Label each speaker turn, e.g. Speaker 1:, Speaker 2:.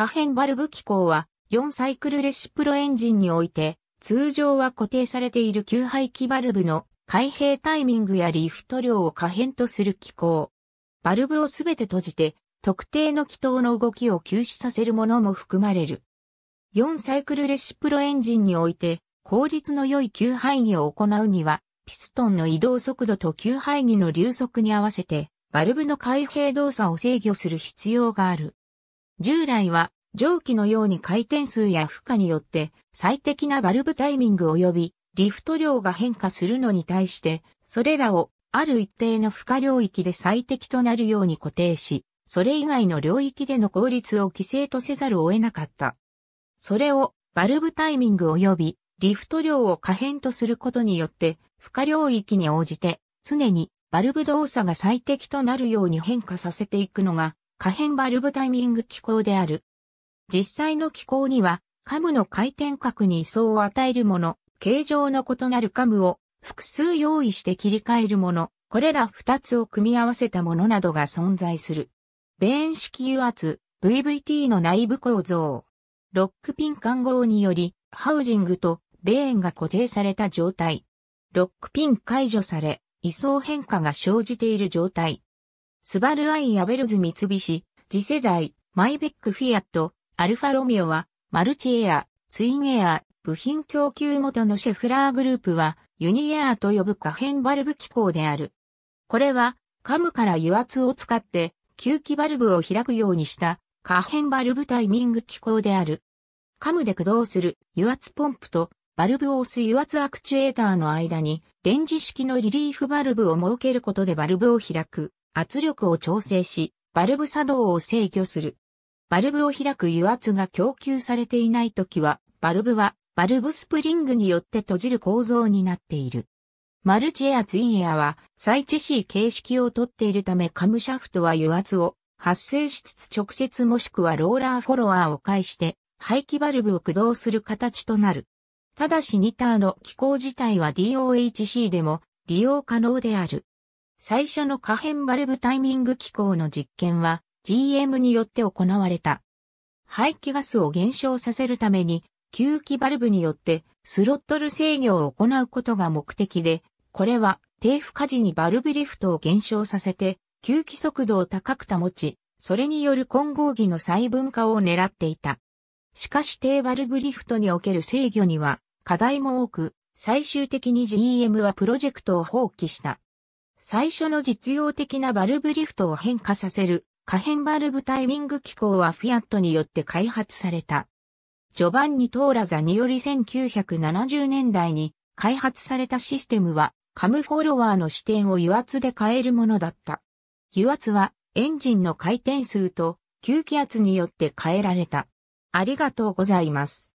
Speaker 1: 可変バルブ機構は4サイクルレシプロエンジンにおいて通常は固定されている吸排気バルブの開閉タイミングやリフト量を可変とする機構。バルブをすべて閉じて特定の気筒の動きを休止させるものも含まれる。4サイクルレシプロエンジンにおいて効率の良い吸排儀を行うにはピストンの移動速度と吸排儀の流速に合わせてバルブの開閉動作を制御する必要がある。従来は蒸気のように回転数や負荷によって最適なバルブタイミング及びリフト量が変化するのに対して、それらをある一定の負荷領域で最適となるように固定し、それ以外の領域での効率を規制とせざるを得なかった。それをバルブタイミング及びリフト量を可変とすることによって、負荷領域に応じて常にバルブ動作が最適となるように変化させていくのが可変バルブタイミング機構である。実際の機構には、カムの回転角に位相を与えるもの、形状の異なるカムを複数用意して切り替えるもの、これら2つを組み合わせたものなどが存在する。ベーン式油圧、VVT の内部構造。ロックピン換合により、ハウジングとベーンが固定された状態。ロックピン解除され、位相変化が生じている状態。スバルアイアベルズ三菱、次世代、マイベックフィアット、アルファロミオは、マルチエア、ツインエア、部品供給元のシェフラーグループは、ユニエアと呼ぶ可変バルブ機構である。これは、カムから油圧を使って、吸気バルブを開くようにした、可変バルブタイミング機構である。カムで駆動する油圧ポンプと、バルブを押す油圧アクチュエーターの間に、電磁式のリリーフバルブを設けることでバルブを開く。圧力を調整し、バルブ作動を制御する。バルブを開く油圧が供給されていないときは、バルブはバルブスプリングによって閉じる構造になっている。マルチエアツインエアは、再致し形式をとっているためカムシャフトは油圧を発生しつつ直接もしくはローラーフォロワーを介して、排気バルブを駆動する形となる。ただしニターの機構自体は DOHC でも利用可能である。最初の可変バルブタイミング機構の実験は GM によって行われた。排気ガスを減少させるために、吸気バルブによってスロットル制御を行うことが目的で、これは低負荷時にバルブリフトを減少させて、吸気速度を高く保ち、それによる混合技の細分化を狙っていた。しかし低バルブリフトにおける制御には課題も多く、最終的に GM はプロジェクトを放棄した。最初の実用的なバルブリフトを変化させる可変バルブタイミング機構はフィアットによって開発された。ジョバンニ・トーラザにより1970年代に開発されたシステムはカムフォロワーの視点を油圧で変えるものだった。油圧はエンジンの回転数と吸気圧によって変えられた。ありがとうございます。